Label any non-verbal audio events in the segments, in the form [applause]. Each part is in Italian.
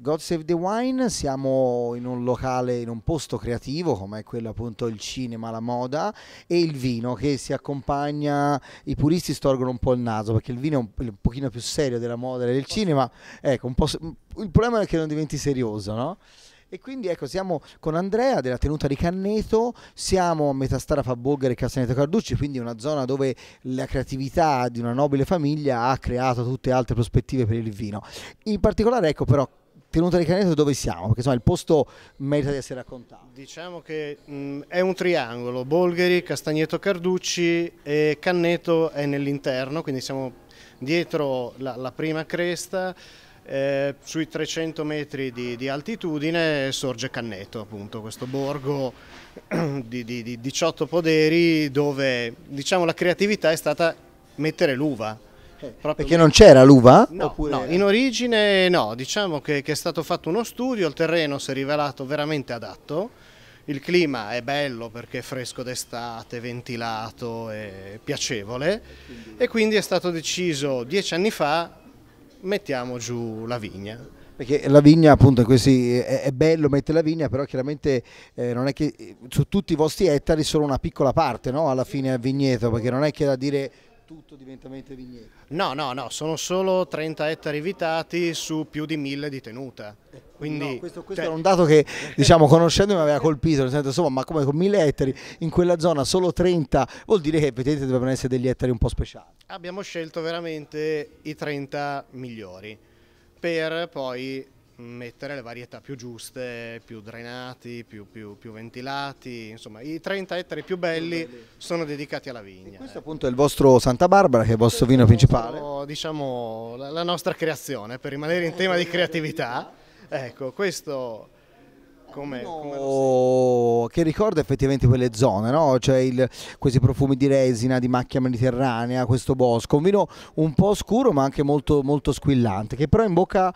God Save the Wine, siamo in un locale, in un posto creativo come è quello appunto il cinema, la moda e il vino che si accompagna, i puristi storgono un po' il naso perché il vino è un, un pochino più serio della moda e del cinema, ecco, il problema è che non diventi serioso, no? E quindi ecco, siamo con Andrea della tenuta di Canneto, siamo a metà strada fra Bolgare e Castaneto Carducci, quindi una zona dove la creatività di una nobile famiglia ha creato tutte altre prospettive per il vino. In particolare ecco però tenuta di Caneto dove siamo? Perché insomma il posto merita di essere raccontato. Diciamo che mh, è un triangolo, Bolgheri, Castagneto Carducci e Canneto è nell'interno, quindi siamo dietro la, la prima cresta, eh, sui 300 metri di, di, altitudine sorge Canneto, appunto, questo borgo [clears throat] di, di, di 18 poderi dove diciamo, la creatività è stata mettere l'uva eh, perché non c'era l'uva? No, no, in origine no, diciamo che, che, è stato fatto uno studio, il terreno si è rivelato veramente adatto, il clima è bello perché è fresco d'estate, ventilato, è piacevole e quindi è stato deciso dieci anni fa mettiamo giù la vigna. Perché la vigna appunto così, è, è, bello mettere la vigna, però chiaramente eh, non è che eh, su tutti i vostri ettari solo una piccola parte, no? Alla fine al vigneto, perché non è che da dire tutto diventa mente vigneto? No, no, no, sono solo 30 ettari vitati su più di 1000 di tenuta. Eh, Quindi, no, questo, questo cioè... era un dato che diciamo conoscendo mi aveva colpito, nel senso insomma ma come con 1000 ettari in quella zona solo 30 vuol dire che effettivamente dovevano essere degli ettari un po' speciali. Abbiamo scelto veramente i 30 migliori per poi mettere le varietà più giuste, più drenati, più, più, più ventilati, insomma i 30 ettari più belli, più belli. sono dedicati alla vigna. E questo eh. appunto è il vostro Santa Barbara che è il vostro vino principale? Nostro, diciamo la, la nostra creazione, per rimanere in tema di creatività, ecco questo come... come che ricorda effettivamente quelle zone, no? Cioè il, questi profumi di resina, di macchia mediterranea, questo bosco, un vino un po' scuro ma anche molto, molto squillante, che però in bocca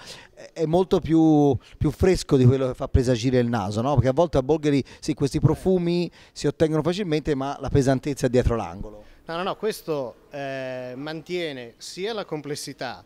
è molto più, più, fresco di quello che fa presagire il naso, no? Perché a volte a Bolgheri sì, questi profumi si ottengono facilmente ma la pesantezza è dietro l'angolo. No, no, no, questo eh, mantiene sia la complessità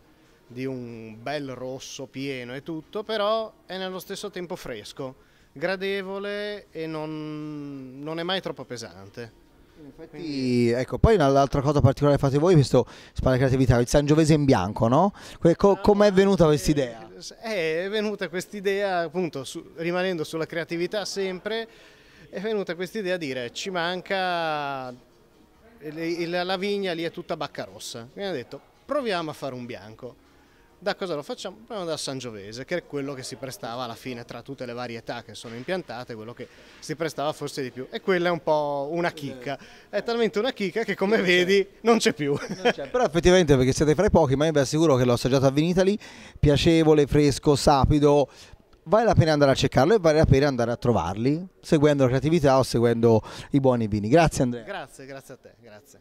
di un bel rosso pieno e tutto, però è nello stesso tempo fresco gradevole e non, non è mai troppo pesante. Infatti, ecco, poi un'altra cosa particolare fate voi, questo Spalla Creatività, il Sangiovese in bianco, no? Co- ah, com'è venuta questa idea? Eh, è venuta questa idea, appunto, su, rimanendo sulla creatività sempre, è venuta questa idea di dire ci manca la vigna lì è tutta bacca rossa. Mi hanno detto proviamo a fare un bianco da cosa lo facciamo? Proviamo dal Sangiovese, che è quello che si prestava alla fine tra tutte le varietà che sono impiantate, quello che si prestava forse di più. E quella è un po' una chicca, è talmente una chicca che come vedi non c'è più. Non Però effettivamente perché siete fra i pochi, ma io vi assicuro che l'ho assaggiato a Vinitali, piacevole, fresco, sapido, vale la pena andare a cercarlo e vale la pena andare a trovarli, seguendo la creatività o seguendo i buoni vini. Grazie Andrea. Grazie, grazie a te, grazie.